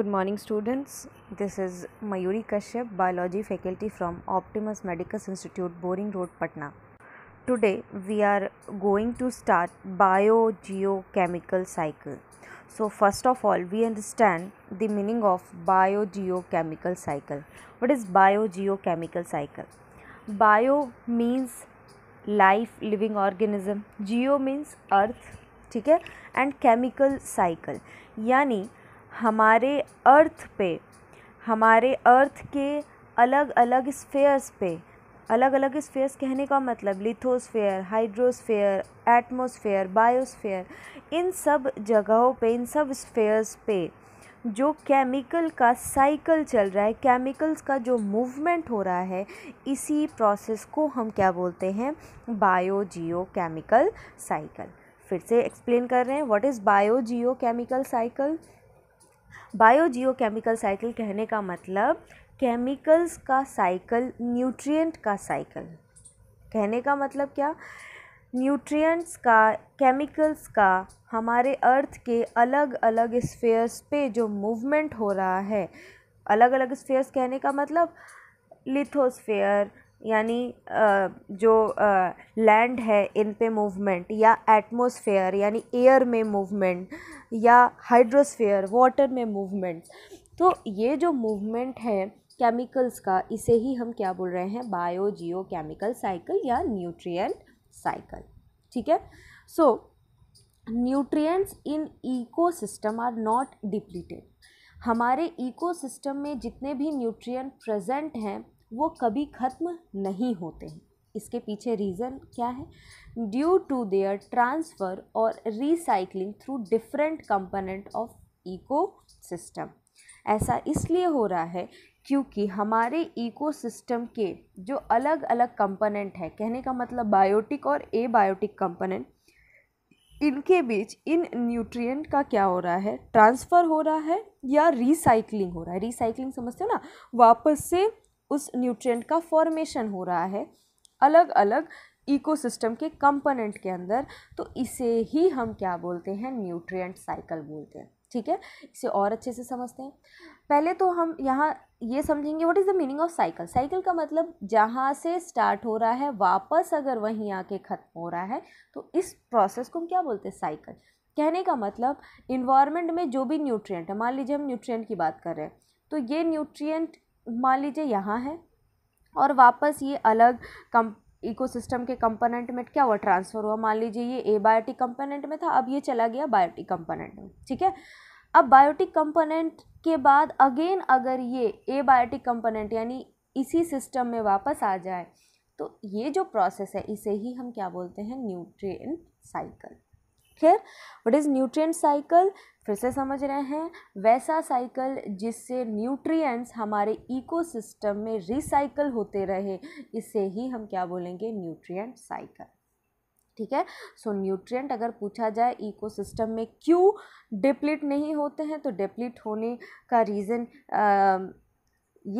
Good morning, students. This is Mayuri Kashyap, biology faculty from Optimus Medicus Institute, Boring Road, Patna. Today we are going to start biogeochemical cycle. So first of all, we understand the meaning of biogeochemical cycle. What is biogeochemical cycle? Bio means life, living organism. Geo means earth, ठीक है? And chemical cycle, यानी हमारे अर्थ पे हमारे अर्थ के अलग अलग spheres पे अलग अलग स्फेयर्स कहने का मतलब लिथोस्फेयर हाइड्रोस्फेयर एटमोसफेयर बायोस्फेयर इन सब जगहों पे इन सब स्फेयर्स पे जो केमिकल का साइकिल चल रहा है केमिकल्स का जो मूवमेंट हो रहा है इसी प्रोसेस को हम क्या बोलते हैं बायो जियो केमिकल साइकिल फिर से एक्सप्लेन कर रहे हैं what is biogeochemical cycle chemical cycle कहने का मतलब केमिकल्स का साइकिल न्यूट्रिएंट का साइकिल कहने का मतलब क्या न्यूट्रिएंट्स का केमिकल्स का हमारे अर्थ के अलग अलग स्फेयर्स पे जो मूवमेंट हो रहा है अलग अलग स्फेयर्स कहने का मतलब लिथोस्फेयर यानी जो लैंड है इन पे मूवमेंट या एटमोसफेयर यानी एयर में मूवमेंट या हाइड्रोस्फेयर वाटर में मूवमेंट तो ये जो मूवमेंट है केमिकल्स का इसे ही हम क्या बोल रहे हैं बायो जियो केमिकल साइकिल या न्यूट्रिएंट साइकिल ठीक है so nutrients in ecosystem are not depleted हमारे इकोसिस्टम में जितने भी न्यूट्रिएंट प्रेजेंट हैं वो कभी ख़त्म नहीं होते हैं इसके पीछे रीज़न क्या है ड्यू टू देयर ट्रांसफ़र और recycling through different component of ecosystem ऐसा इसलिए हो रहा है क्योंकि हमारे इकोसिस्टम के जो अलग अलग कंपोनेंट है कहने का मतलब बायोटिक और एबायोटिक कंपोनेंट इनके बीच इन न्यूट्रिएंट का क्या हो रहा है ट्रांसफ़र हो रहा है या रिसाइकलिंग हो रहा है रिसाइकलिंग समझते हो ना वापस से उस न्यूट्रिएंट का फॉर्मेशन हो रहा है अलग अलग इकोसिस्टम के कंपोनेंट के अंदर तो इसे ही हम क्या बोलते हैं न्यूट्रिएंट साइकिल बोलते हैं ठीक है इसे और अच्छे से समझते हैं पहले तो हम यहाँ ये समझेंगे what is the meaning of cycle cycle का मतलब जहाँ से स्टार्ट हो रहा है वापस अगर वहीं आके ख़त्म हो रहा है तो इस प्रोसेस को हम क्या बोलते हैं साइकिल कहने का मतलब इन्वायरमेंट में जो भी न्यूट्रिएंट है मान लीजिए हम न्यूट्रिएंट की बात कर रहे हैं तो ये न्यूट्रिएंट मान लीजिए यहाँ है और वापस ये अलग कम इकोसिस्टम के कंपोनेंट में क्या हुआ ट्रांसफ़र हुआ मान लीजिए ये ए बायोटिक कंपोनेंट में था अब ये चला गया बायोटिक कंपोनेंट में ठीक है अब बायोटिक कंपोनेंट के बाद अगेन अगर ये ए बायोटिक कंपोनेंट यानी इसी सिस्टम में वापस आ जाए तो ये जो प्रोसेस है इसे ही हम क्या बोलते हैं न्यूट्रिएंट साइकिल फिर वट इज़ न्यूट्रिएंट साइकिल फिर से समझ रहे हैं वैसा साइकिल जिससे न्यूट्रिएंट्स हमारे इकोसिस्टम में रिसाइकल होते रहे इसे ही हम क्या बोलेंगे न्यूट्रिएंट साइकिल ठीक है सो so, न्यूट्रिएंट अगर पूछा जाए इकोसिस्टम में क्यों डिप्लीट नहीं होते हैं तो डिप्लीट होने का रीज़न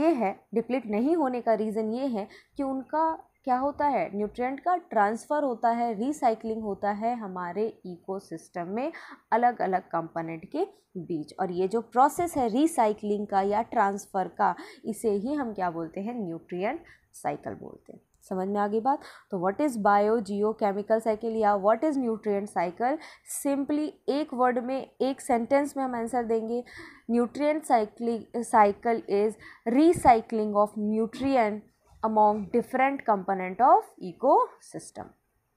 ये है डिप्लीट नहीं होने का रीज़न ये है कि उनका क्या होता है न्यूट्रिएंट का ट्रांसफ़र होता है रिसाइकलिंग होता है हमारे इकोसिस्टम में अलग अलग कंपोनेंट के बीच और ये जो प्रोसेस है रिसाइकलिंग का या ट्रांसफ़र का इसे ही हम क्या बोलते हैं न्यूट्रिएंट साइकिल बोलते हैं समझ में आ गई बात तो what is biogeochemical cycle या what is nutrient cycle simply एक वर्ड में एक सेंटेंस में हम आंसर देंगे nutrient cycle cycle is recycling of nutrient different different of ecosystem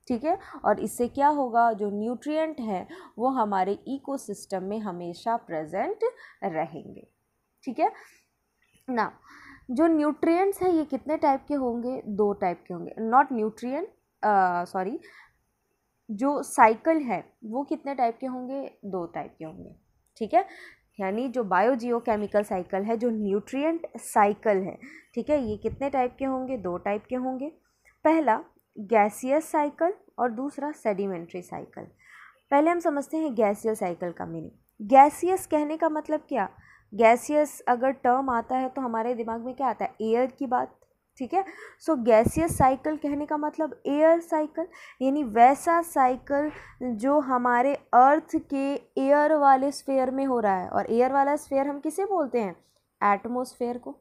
ठीक है और इससे क्या होगा जो न्यूट्रिएंट हैं वो हमारे इकोसिस्टम में हमेशा प्रेजेंट रहेंगे ठीक है ना जो न्यूट्रिएंट्स हैं ये कितने टाइप के होंगे दो टाइप के होंगे नॉट न्यूट्रिएंट सॉरी जो साइकिल है वो कितने टाइप के होंगे दो टाइप के होंगे ठीक है यानी जो बायोजियो केमिकल साइकिल है जो न्यूट्रिएंट साइकिल है ठीक है ये कितने टाइप के होंगे दो टाइप के होंगे पहला गैसियस साइकिल और दूसरा सेडिमेंट्री साइकिल पहले हम समझते हैं गैसियस साइकिल का मीनिंग गैसियस कहने का मतलब क्या गैसियस अगर टर्म आता है तो हमारे दिमाग में क्या आता है एयर की बात ठीक है सो गैसियस साइकिल कहने का मतलब एयर साइकिल यानी वैसा साइकिल जो हमारे अर्थ के एयर वाले स्फेयर में हो रहा है और एयर वाला स्फेयर हम किसे बोलते हैं एटमोसफेयर को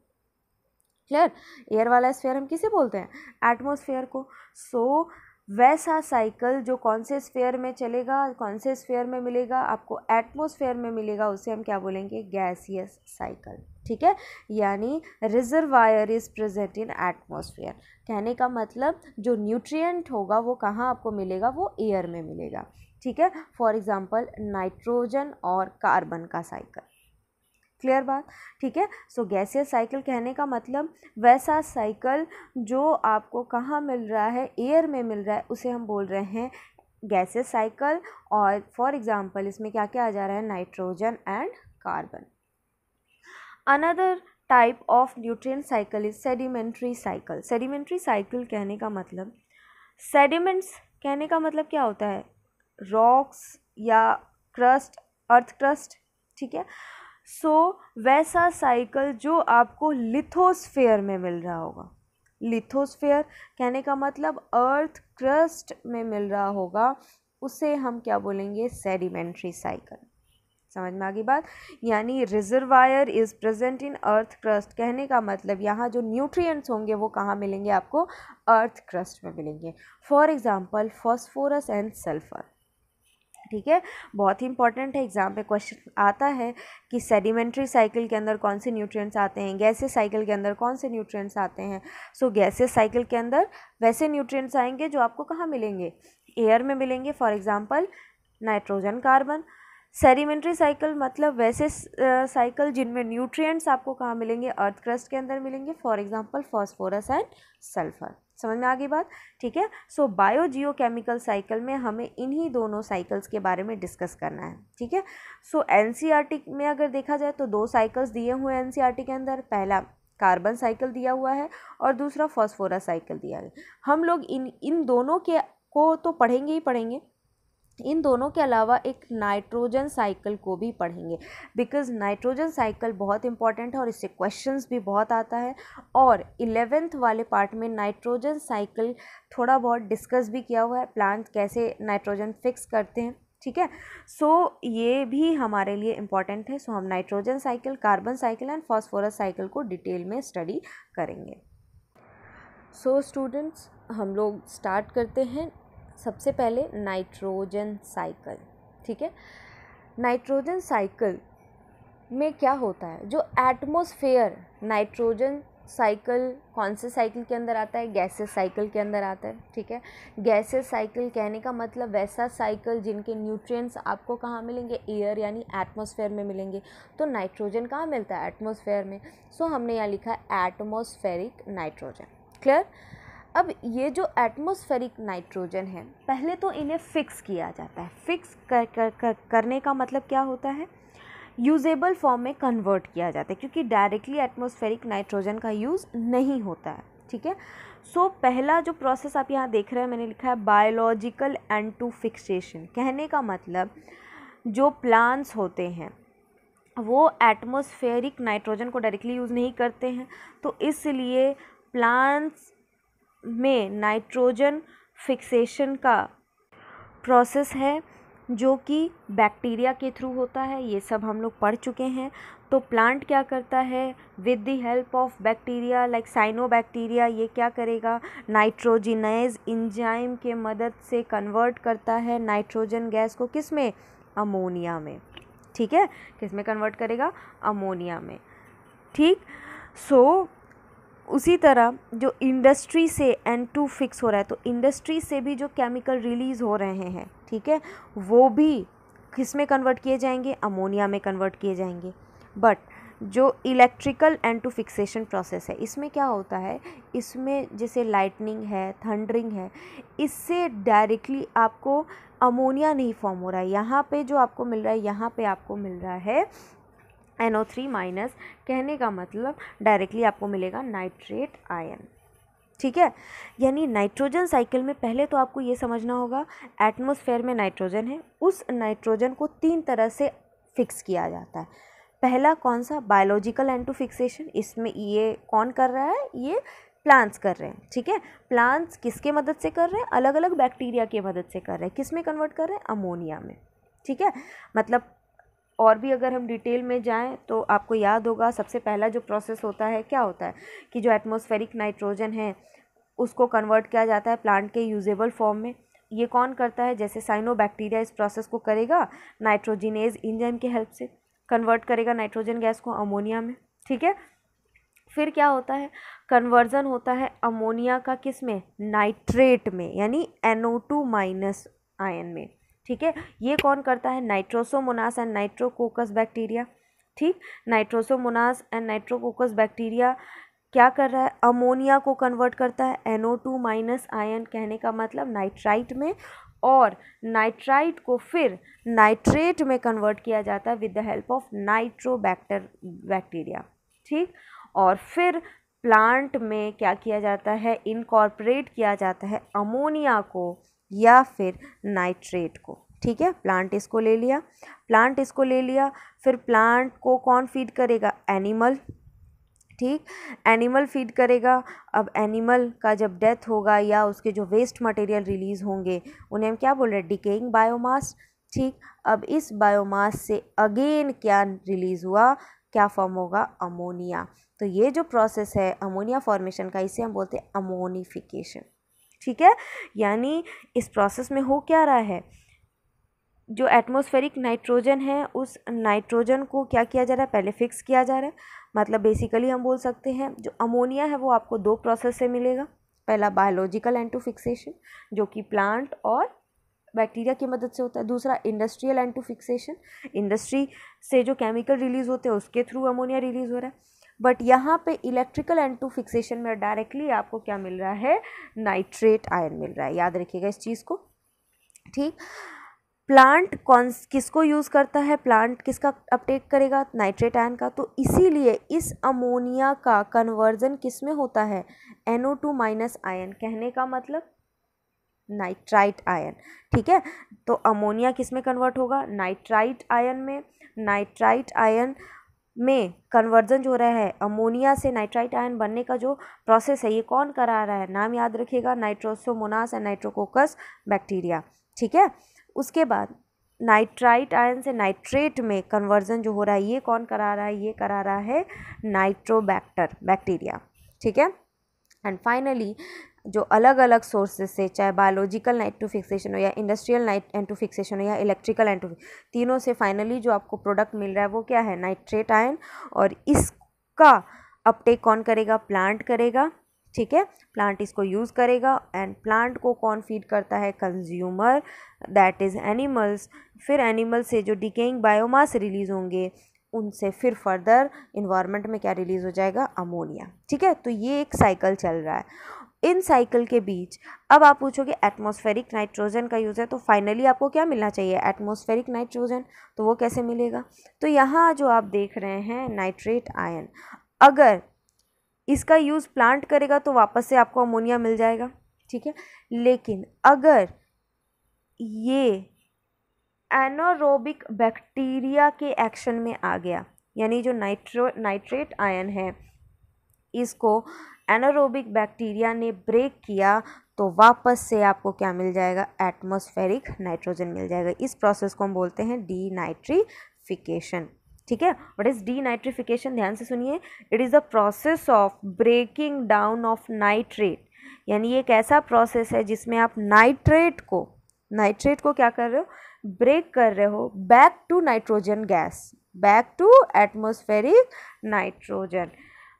क्लियर एयर वाला स्फेयर हम किसे बोलते हैं एटमोसफेयर को सो so, वैसा साइकिल जो कौन से स्फेयर में चलेगा कौन से स्फेयर में मिलेगा आपको एटमोसफेयर में मिलेगा उसे हम क्या बोलेंगे गैसियस साइकिल ठीक है यानी reservoir is present in atmosphere कहने का मतलब जो न्यूट्रिएंट होगा वो कहाँ आपको मिलेगा वो एयर में मिलेगा ठीक है फॉर एग्ज़ाम्पल नाइट्रोजन और कार्बन का साइकिल क्लियर बात ठीक है सो गैसियस साइकिल कहने का मतलब वैसा साइकिल जो आपको कहाँ मिल रहा है एयर में मिल रहा है उसे हम बोल रहे हैं गैसेस साइकिल और फॉर एग्ज़ाम्पल इसमें क्या क्या आ जा रहा है nitrogen and carbon another type of nutrient cycle is sedimentary cycle sedimentary cycle कहने का मतलब सेडिमेंट्स कहने का मतलब क्या होता है रॉक्स या क्रस्ट अर्थ क्रस्ट ठीक है सो so, वैसा साइकिल जो आपको लिथोस्फेयर में मिल रहा होगा लिथोस्फेयर कहने का मतलब अर्थ क्रस्ट में मिल रहा होगा उसे हम क्या बोलेंगे सेडिमेंट्री साइकिल समझ में आ गई बात यानी reservoir is present in earth crust कहने का मतलब यहाँ जो न्यूट्रिएंट्स होंगे वो कहाँ मिलेंगे आपको अर्थ क्रस्ट में मिलेंगे for example phosphorus and sulphur ठीक है बहुत ही इंपॉर्टेंट है एग्ज़ाम पे क्वेश्चन आता है कि सेडिमेंट्री साइकिल के अंदर कौन से न्यूट्रिएंट्स आते हैं गैसे साइकिल के अंदर कौन से न्यूट्रिएंट्स आते हैं सो गैसे साइकिल के अंदर वैसे न्यूट्रिएंट्स आएंगे जो आपको कहाँ मिलेंगे एयर में मिलेंगे for example nitrogen carbon sedimentary cycle मतलब वैसे साइकिल जिनमें न्यूट्रिएंट्स आपको कहाँ मिलेंगे अर्थ क्रस्ट के अंदर मिलेंगे for example phosphorus and sulphur समझ में आ गई बात ठीक है so biogeochemical cycle में हमें इन्हीं दोनों साइकिल्स के बारे में डिस्कस करना है ठीक है सो एन e में अगर देखा जाए तो दो साइकिल्स दिए हुए एन e के अंदर पहला कार्बन साइकिल दिया हुआ है और दूसरा फॉस्फोरस साइकिल दिया है हम लोग इन इन दोनों के को तो पढ़ेंगे ही पढ़ेंगे इन दोनों के अलावा एक नाइट्रोजन साइकिल को भी पढ़ेंगे बिकॉज नाइट्रोजन साइकिल बहुत इंपॉर्टेंट है और इससे क्वेश्चंस भी बहुत आता है और इलेवेंथ वाले पार्ट में नाइट्रोजन साइकिल थोड़ा बहुत डिस्कस भी किया हुआ है प्लांट कैसे नाइट्रोजन फिक्स करते हैं ठीक है सो so, ये भी हमारे लिए इम्पॉर्टेंट है सो so, हम nitrogen cycle carbon cycle and phosphorus cycle को डिटेल में स्टडी करेंगे सो so, स्टूडेंट्स हम लोग स्टार्ट करते हैं सबसे पहले नाइट्रोजन साइकिल ठीक है नाइट्रोजन साइकिल में क्या होता है जो एटमोसफेयर नाइट्रोजन साइकिल कौन से साइकिल के अंदर आता है गैसेस साइकिल के अंदर आता है ठीक है गैसेस साइकिल कहने का मतलब वैसा साइकिल जिनके न्यूट्रिएंट्स आपको कहाँ मिलेंगे एयर यानी एटमॉस्फेयर में मिलेंगे तो नाइट्रोजन कहाँ मिलता है एटमॉस्फेयर में सो so, हमने यहाँ लिखा है एटमॉस्फेरिक नाइट्रोजन क्लियर अब ये जो एटमोस्फेरिक नाइट्रोजन है पहले तो इन्हें फ़िक्स किया जाता है फिक्स कर, कर, कर करने का मतलब क्या होता है यूजेबल फॉर्म में कन्वर्ट किया जाता है क्योंकि डायरेक्टली एटमोस्फेरिक नाइट्रोजन का यूज़ नहीं होता है ठीक है सो पहला जो प्रोसेस आप यहाँ देख रहे हैं मैंने लिखा है बायोलॉजिकल एंड टू फिक्सेशन कहने का मतलब जो प्लांट्स होते हैं वो एटमोस्फेरिक नाइट्रोजन को डायरेक्टली यूज़ नहीं करते हैं तो इसलिए प्लांट्स में नाइट्रोजन फिक्सेशन का प्रोसेस है जो कि बैक्टीरिया के थ्रू होता है ये सब हम लोग पढ़ चुके हैं तो प्लांट क्या करता है with the help of bacteria like cyano cyanobacteria ये क्या करेगा नाइट्रोजिनाइज इंजाइम के मदद से कन्वर्ट करता है नाइट्रोजन गैस को किस में अमोनिया में ठीक है किस में कन्वर्ट करेगा अमोनिया में ठीक सो so, उसी तरह जो इंडस्ट्री से एन टू फिक्स हो रहा है तो इंडस्ट्री से भी जो केमिकल रिलीज़ हो रहे हैं ठीक है वो भी किस में कन्वर्ट किए जाएंगे अमोनिया में कन्वर्ट किए जाएंगे बट जो electrical N two fixation process है इसमें क्या होता है इसमें जैसे लाइटनिंग है थंडरिंग है इससे डायरेक्टली आपको अमोनिया नहीं फॉर्म हो रहा है यहाँ पे जो आपको मिल रहा है यहाँ पे आपको मिल रहा है एन ओ थ्री माइनस कहने का मतलब डायरेक्टली आपको मिलेगा नाइट्रेट आयन ठीक है यानी नाइट्रोजन साइकिल में पहले तो आपको ये समझना होगा एटमोसफेयर में नाइट्रोजन है उस नाइट्रोजन को तीन तरह से फिक्स किया जाता है पहला कौन सा बायोलॉजिकल एंटू फिक्सेशन इसमें ये कौन कर रहा है ये प्लांट्स कर रहे हैं ठीक है प्लांट्स किसके मदद से कर रहे हैं अलग अलग बैक्टीरिया की मदद से कर रहे हैं किस में कन्वर्ट कर रहे हैं अमोनिया में ठीक है मतलब और भी अगर हम डिटेल में जाएं तो आपको याद होगा सबसे पहला जो प्रोसेस होता है क्या होता है कि जो एटमॉस्फेरिक नाइट्रोजन है उसको कन्वर्ट किया जाता है प्लांट के यूजेबल फॉर्म में ये कौन करता है जैसे साइनोबैक्टीरिया इस प्रोसेस को करेगा नाइट्रोजिनेज इंजाइम के हेल्प से कन्वर्ट करेगा नाइट्रोजन गैस को अमोनिया में ठीक है फिर क्या होता है कन्वर्जन होता है अमोनिया का किस में नाइट्रेट में यानी N O two minus ion में ठीक है ये कौन करता है नाइट्रोसोमोनास एंड नाइट्रोकोकस बैक्टीरिया ठीक नाइट्रोसोमोनास एंड नाइट्रोकोकस बैक्टीरिया क्या कर रहा है अमोनिया को कन्वर्ट करता है एनओ टू माइनस आयन कहने का मतलब नाइट्राइट में और नाइट्राइट को फिर नाइट्रेट में कन्वर्ट किया जाता है with the help of nitrobacter bacteria ठीक और फिर प्लांट में क्या किया जाता है इनकॉर्पोरेट किया जाता है अमोनिया को या फिर नाइट्रेट को ठीक है प्लांट इसको ले लिया प्लांट इसको ले लिया फिर प्लांट को कौन फीड करेगा एनिमल ठीक एनिमल फीड करेगा अब एनिमल का जब डेथ होगा या उसके जो वेस्ट मटेरियल रिलीज़ होंगे उन्हें हम क्या बोल रहे हैं डिकेइंग बायोमास ठीक अब इस बायोमास से अगेन क्या रिलीज़ हुआ क्या फॉर्म होगा अमोनिया तो ये जो प्रोसेस है अमोनिया फॉर्मेशन का इसे हम बोलते हैं अमोनिफिकेशन ठीक है यानी इस प्रोसेस में हो क्या रहा है जो एटमॉस्फेरिक नाइट्रोजन है उस नाइट्रोजन को क्या किया जा रहा है पहले फिक्स किया जा रहा है मतलब बेसिकली हम बोल सकते हैं जो अमोनिया है वो आपको दो प्रोसेस से मिलेगा पहला बायोलॉजिकल एंटोफिक्सेशन जो कि प्लांट और बैक्टीरिया की मदद से होता है दूसरा इंडस्ट्रियल एंटोफिक्सेशन इंडस्ट्री से जो केमिकल रिलीज़ होते हैं उसके थ्रू अमोनिया रिलीज़ हो रहा है बट यहाँ पे इलेक्ट्रिकल एंड टू फिक्सेशन में डायरेक्टली आपको क्या मिल रहा है नाइट्रेट आयन मिल रहा है याद रखिएगा इस चीज़ को ठीक प्लांट कौन किसको यूज़ करता है प्लांट किसका अपटेक करेगा नाइट्रेट आयन का तो इसीलिए इस अमोनिया का कन्वर्जन किस में होता है एनओ टू माइनस आयन कहने का मतलब नाइट्राइट आयन ठीक है तो अमोनिया किस में कन्वर्ट होगा नाइट्राइट आयन में नाइट्राइट आयन में कन्वर्जन जो रहा है अमोनिया से नाइट्राइट आयन बनने का जो प्रोसेस है ये कौन करा रहा है नाम याद रखिएगा नाइट्रोसोमोनास एंड नाइट्रोकोकस बैक्टीरिया ठीक है उसके बाद नाइट्राइट आयन से नाइट्रेट में कन्वर्जन जो हो रहा है ये कौन करा रहा है ये करा रहा है नाइट्रोबैक्टर बैक्टीरिया ठीक है एंड फाइनली जो अलग अलग सोर्सेज से चाहे बायोलॉजिकल नाइट टू फिक्सेशन हो या इंडस्ट्रियल नाइट टू फिक्सेशन हो या इलेक्ट्रिकल टू तीनों से फाइनली जो आपको प्रोडक्ट मिल रहा है वो क्या है नाइट्रेट आयन और इसका अपटेक कौन करेगा प्लांट करेगा ठीक है प्लांट इसको यूज़ करेगा एंड प्लांट को कौन फीड करता है कंज्यूमर दैट इज़ एनिमल्स फिर एनिमल से जो डिकेइंग बायोमास रिलीज़ होंगे उनसे फिर फर्दर इन्वायरमेंट में क्या रिलीज़ हो जाएगा अमोनिया ठीक है तो ये एक साइकिल चल रहा है इन साइकिल के बीच अब आप पूछोगे एटमॉस्फेरिक नाइट्रोजन का यूज़ है तो फाइनली आपको क्या मिलना चाहिए एटमॉस्फेरिक नाइट्रोजन तो वो कैसे मिलेगा तो यहाँ जो आप देख रहे हैं नाइट्रेट आयन अगर इसका यूज़ प्लांट करेगा तो वापस से आपको अमोनिया मिल जाएगा ठीक है लेकिन अगर ये एनोरोबिक बैक्टीरिया के एक्शन में आ गया यानी जो नाइट्रो नाइट्रेट आयन है इसको एनारोबिक बैक्टीरिया ने ब्रेक किया तो वापस से आपको क्या मिल जाएगा एटमॉस्फेरिक नाइट्रोजन मिल जाएगा इस प्रोसेस को हम बोलते हैं डी नाइट्रीफिकेशन ठीक है वट इज़ डी नाइट्रीफिकेशन ध्यान से सुनिए it is the process of breaking down of nitrate यानी एक ऐसा प्रोसेस है जिसमें आप नाइट्रेट को नाइट्रेट को क्या कर रहे हो ब्रेक कर रहे हो back to nitrogen gas back to atmospheric nitrogen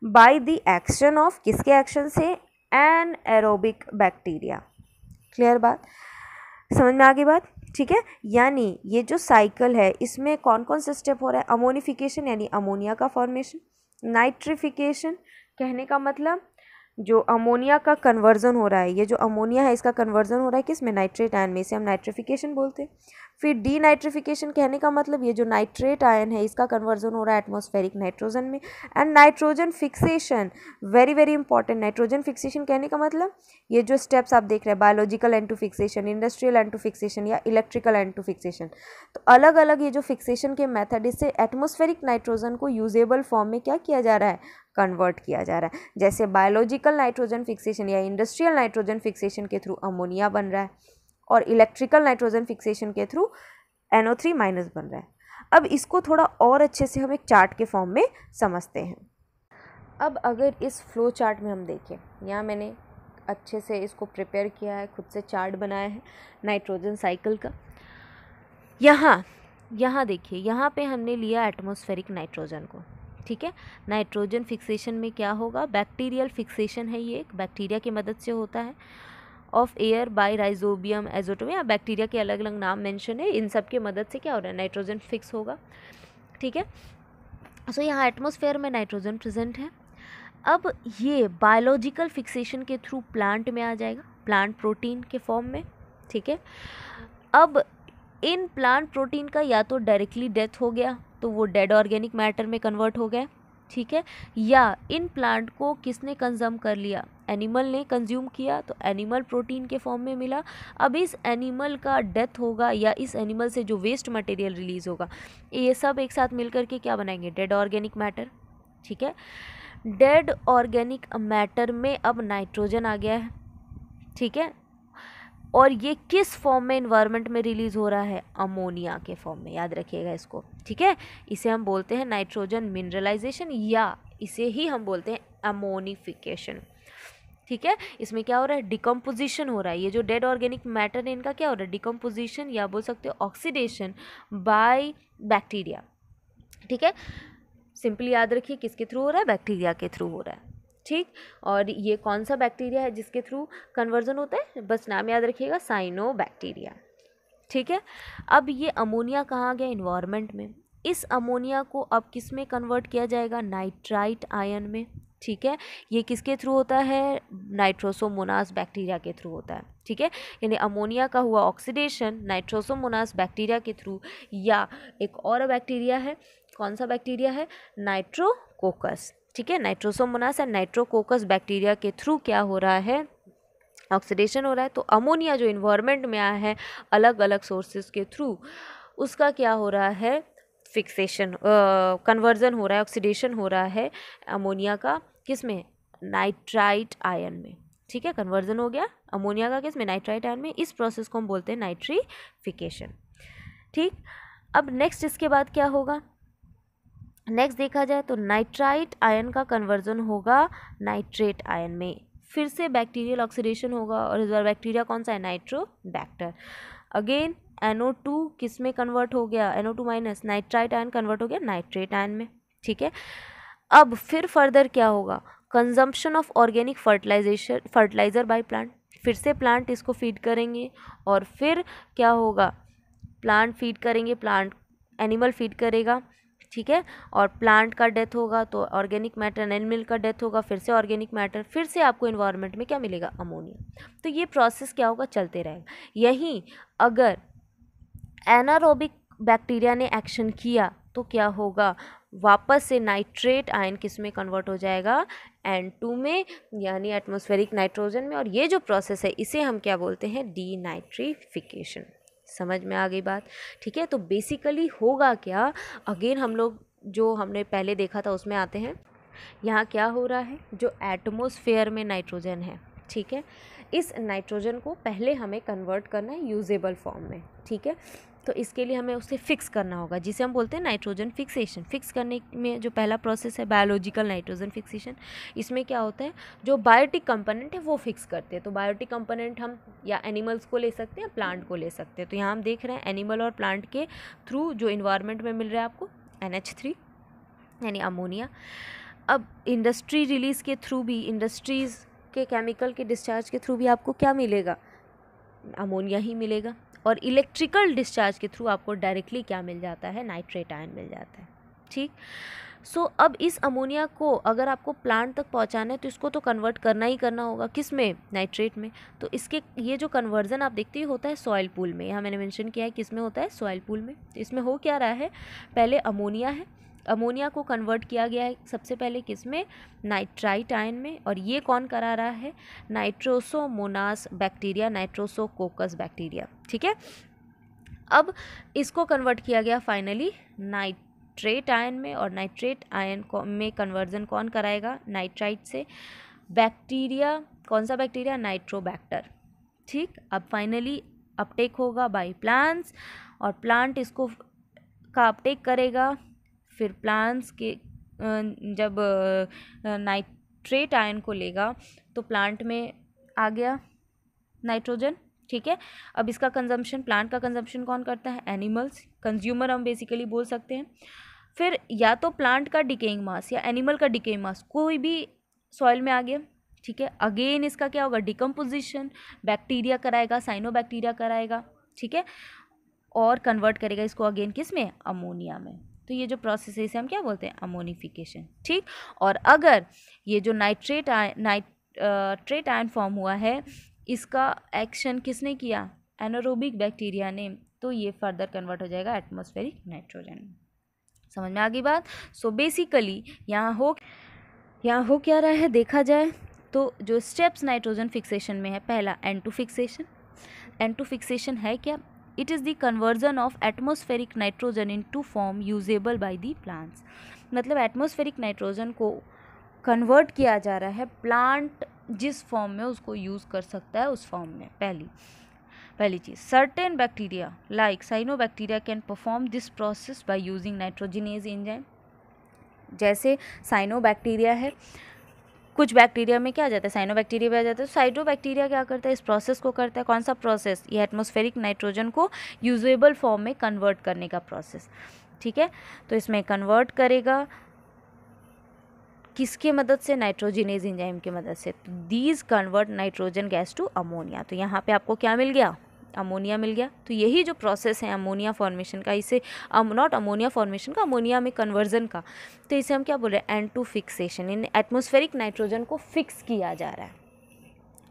by the action of किसके एक्शन से एन एरोबिक बैक्टीरिया क्लियर बात समझ में आ गई बात ठीक है यानी ये जो साइकिल है इसमें कौन कौन से स्टेप हो रहा है अमोनिफिकेशन यानी अमोनिया का फॉर्मेशन नाइट्रिफिकेशन कहने का मतलब जो अमोनिया का कन्वर्ज़न हो रहा है ये जो अमोनिया है इसका कन्वर्ज़न हो रहा है किस में नाइट्रेट आयन में इसे हम नाइट्रिफिकेशन बोलते हैं फिर डी नाइट्रिफिकेशन कहने का मतलब ये जो नाइट्रेट आयन है इसका कन्वर्ज़न हो रहा है एटमॉस्फेरिक नाइट्रोजन में and nitrogen fixation very very important nitrogen fixation कहने का मतलब ये जो स्टेप्स आप देख रहे हैं biological N two fixation industrial N two fixation या इलेक्ट्रिकल एंड टू फिक्सेशन तो अलग अलग ये जो फिक्सेशन के मैथड इससे एटमोस्फेरिक नाइट्रोजन को यूजेबल फॉर्म में क्या किया जा रहा है कन्वर्ट किया जा रहा है जैसे बायोलॉजिकल नाइट्रोजन फिक्सेशन या इंडस्ट्रियल नाइट्रोजन फिक्सेशन के थ्रू अमोनिया बन रहा है और इलेक्ट्रिकल नाइट्रोजन फिक्सेशन के थ्रू एनओ थ्री माइनस बन रहा है अब इसको थोड़ा और अच्छे से हम एक चार्ट के फॉर्म में समझते हैं अब अगर इस फ्लो चार्ट में हम देखें यहाँ मैंने अच्छे से इसको प्रिपेयर किया है खुद से चार्ट बनाया है नाइट्रोजन साइकिल का यहाँ यहाँ देखिए यहाँ पे हमने लिया एटमॉस्फेरिक नाइट्रोजन को ठीक है नाइट्रोजन फिक्सेशन में क्या होगा बैक्टीरियल फिक्सेशन है ये बैक्टीरिया की मदद से होता है ऑफ एयर बाय राइजोबियम एजोटोम या बैक्टीरिया के अलग अलग नाम मेंशन है इन सब की मदद से क्या हो रहा है नाइट्रोजन फिक्स होगा ठीक है सो so, यहाँ एटमोसफेयर में नाइट्रोजन प्रजेंट है अब ये बायोलॉजिकल फिक्सेशन के थ्रू प्लांट में आ जाएगा प्लांट प्रोटीन के फॉर्म में ठीक है अब इन प्लांट प्रोटीन का या तो डायरेक्टली डेथ हो गया तो वो डेड ऑर्गेनिक मैटर में कन्वर्ट हो गया ठीक है या इन प्लांट को किसने कंज्यूम कर लिया एनिमल ने कंज्यूम किया तो एनिमल प्रोटीन के फॉर्म में मिला अब इस एनिमल का डेथ होगा या इस एनिमल से जो वेस्ट मटेरियल रिलीज होगा ये सब एक साथ मिलकर के क्या बनाएंगे डेड ऑर्गेनिक मैटर ठीक है डेड ऑर्गेनिक मैटर में अब नाइट्रोजन आ गया है ठीक है और ये किस फॉर्म में इन्वायरमेंट में रिलीज़ हो रहा है अमोनिया के फॉर्म में याद रखिएगा इसको ठीक है इसे हम बोलते हैं नाइट्रोजन मिनरलाइजेशन या इसे ही हम बोलते हैं अमोनिफिकेशन ठीक है इसमें क्या हो रहा है डिकम्पोजिशन हो रहा है ये जो डेड ऑर्गेनिक मैटर है इनका क्या हो रहा है डिकम्पोजिशन या बोल सकते हो ऑक्सीडेशन बाय बैक्टीरिया ठीक है सिंपली याद रखिए किसके थ्रू हो रहा है बैक्टीरिया के थ्रू हो रहा है ठीक और ये कौन सा बैक्टीरिया है जिसके थ्रू कन्वर्जन होता है बस नाम याद रखिएगा साइनो बैक्टीरिया ठीक है अब ये अमोनिया कहाँ गया इन्वायरमेंट में इस अमोनिया को अब किस में कन्वर्ट किया जाएगा नाइट्राइट आयन में ठीक है ये किसके थ्रू होता है नाइट्रोसोमोनास बैक्टीरिया के थ्रू होता है ठीक है यानी अमोनिया का हुआ ऑक्सीडेशन नाइट्रोसोमोनास बैक्टीरिया के थ्रू या एक और बैक्टीरिया है कौन सा बैक्टीरिया है नाइट्रोकोकस ठीक है नाइट्रोसोमोनास एंड नाइट्रोकोकस बैक्टीरिया के थ्रू क्या हो रहा है ऑक्सीडेशन हो रहा है तो अमोनिया जो इन्वायरमेंट में आया है अलग अलग सोर्सेज के थ्रू उसका क्या हो रहा है फिक्सेशन कन्वर्जन हो रहा है ऑक्सीडेशन हो रहा है अमोनिया का किस में नाइट्राइट आयन में ठीक है कन्वर्जन हो गया अमोनिया का किस में नाइट्राइट आयन में इस प्रोसेस को हम बोलते हैं नाइट्रीफिकेशन ठीक अब नेक्स्ट इसके बाद क्या होगा नेक्स्ट देखा जाए तो नाइट्राइट आयन का कन्वर्जन होगा नाइट्रेट आयन में फिर से बैक्टीरियल ऑक्सीडेशन होगा और इस बार बैक्टीरिया कौन सा है नाइट्रोबैक्टर अगेन एनओ टू किस में कन्वर्ट हो गया NO two minus nitrite ion convert हो गया नाइट्रेट आयन में ठीक है अब फिर फर्दर क्या होगा consumption of organic fertilization fertilizer by plant फिर से प्लांट इसको फीड करेंगे और फिर क्या होगा प्लांट फीड करेंगे प्लांट एनिमल फीड करेगा ठीक है और प्लांट का डेथ होगा तो ऑर्गेनिक मैटर एनिमल का डेथ होगा फिर से ऑर्गेनिक मैटर फिर से आपको इन्वायरमेंट में क्या मिलेगा अमोनिया तो ये प्रोसेस क्या होगा चलते रहेगा यहीं अगर एनारोबिक बैक्टीरिया ने एक्शन किया तो क्या होगा वापस से नाइट्रेट आयन किस में कन्वर्ट हो जाएगा एन टू में यानी एटमोस्फेरिक नाइट्रोजन में और ये जो प्रोसेस है इसे हम क्या बोलते हैं डी नाइट्रीफिकेशन समझ में आ गई बात ठीक है तो बेसिकली होगा क्या अगेन हम लोग जो हमने पहले देखा था उसमें आते हैं यहाँ क्या हो रहा है जो एटमोसफेयर में नाइट्रोजन है ठीक है इस नाइट्रोजन को पहले हमें कन्वर्ट करना है यूजेबल फॉर्म में ठीक है तो इसके लिए हमें उसे फिक्स करना होगा जिसे हम बोलते हैं नाइट्रोजन फिक्सेशन फिक्स करने में जो पहला प्रोसेस है बायोलॉजिकल नाइट्रोजन फिक्सेशन इसमें क्या होता है जो बायोटिक कंपोनेंट है वो फिक्स करते हैं तो बायोटिक कंपोनेंट हम या एनिमल्स को ले सकते हैं प्लांट को ले सकते हैं तो यहाँ हम देख रहे हैं एनिमल और प्लांट के थ्रू जो इन्वायरमेंट में मिल रहा है आपको एन यानी अमोनिया अब इंडस्ट्री रिलीज़ के थ्रू भी इंडस्ट्रीज़ के केमिकल के डिस्चार्ज के थ्रू भी आपको क्या मिलेगा अमोनिया ही मिलेगा और इलेक्ट्रिकल डिस्चार्ज के थ्रू आपको डायरेक्टली क्या मिल जाता है नाइट्रेट आयन मिल जाता है ठीक सो so, अब इस अमोनिया को अगर आपको प्लांट तक पहुंचाना है तो इसको तो कन्वर्ट करना ही करना होगा किस में नाइट्रेट में तो इसके ये जो कन्वर्जन आप देखते हैं होता है सॉयल पूल में यहाँ मैंने मेंशन किया है किस में होता है सॉयल पूल में इसमें हो क्या रहा है पहले अमोनिया है अमोनिया को कन्वर्ट किया गया है सबसे पहले किस में नाइट्राइट आयन में और ये कौन करा रहा है नाइट्रोसोमोनास बैक्टीरिया नाइट्रोसोकोकस बैक्टीरिया ठीक है अब इसको कन्वर्ट किया गया फाइनली नाइट नाइट्रेट आयन में और नाइट्रेट आयन में कन्वर्जन कौन कराएगा नाइट्राइट से बैक्टीरिया कौन सा बैक्टीरिया नाइट्रोबैक्टर ठीक अब फाइनली अपटेक होगा बाय प्लांट्स और प्लांट इसको का अपटेक करेगा फिर प्लांट्स के जब नाइट्रेट आयन को लेगा तो प्लांट में आ गया नाइट्रोजन ठीक है अब इसका कंजम्पशन प्लांट का कंजम्पशन कौन करता है एनिमल्स कंज्यूमर हम बेसिकली बोल सकते हैं फिर या तो प्लांट का डिकेइंग मास या एनिमल का डिकेइंग मास कोई भी सॉइल में आ गया ठीक है अगेन इसका क्या होगा डिकम्पोजिशन बैक्टीरिया कराएगा साइनो बैक्टीरिया कराएगा ठीक है और कन्वर्ट करेगा इसको अगेन किस में अमोनिया में तो ये जो प्रोसेस है इसे हम क्या बोलते हैं अमोनिफिकेशन ठीक और अगर ये जो nitrate ion nitrate ion form हुआ है इसका एक्शन किसने किया एनोरोबिक बैक्टीरिया ने तो ये फर्दर कन्वर्ट हो जाएगा एटमोस्फेरिक नाइट्रोजन समझ में आ गई बात सो बेसिकली यहाँ हो यहाँ हो क्या रहा है देखा जाए तो जो स्टेप्स नाइट्रोजन फिक्सेशन में है पहला N two fixation N two fixation है क्या it is the conversion of atmospheric nitrogen into form usable by the plants मतलब atmospheric nitrogen को convert किया जा रहा है plant जिस form में उसको use कर सकता है उस form में पहली पहली चीज़ certain bacteria like cyano bacteria can perform this process by using nitrogenase enzyme जैसे साइनो बैक्टीरिया है कुछ बैक्टीरिया में क्या आ जाता है साइनो बैक्टीरिया भी आ जाता है तो साइडो बैक्टीरिया क्या करता है इस प्रोसेस को करता है कौन सा प्रोसेस ये एटमोस्फेरिक नाइट्रोजन को यूजेबल फॉर्म में कन्वर्ट करने का प्रोसेस ठीक है तो इसमें कन्वर्ट करेगा किसके मदद से नाइट्रोजिनेज इंजाइम की मदद से these convert nitrogen gas to ammonia तो यहाँ पे आपको क्या मिल गया अमोनिया मिल गया तो यही जो प्रोसेस है अमोनिया फॉर्मेशन का इसे नॉट अमोनिया फॉर्मेशन का अमोनिया में कन्वर्जन का तो इसे हम क्या बोल रहे हैं एन टू फिक्सेशन इन एटमोस्फेरिक नाइट्रोजन को फिक्स किया जा रहा है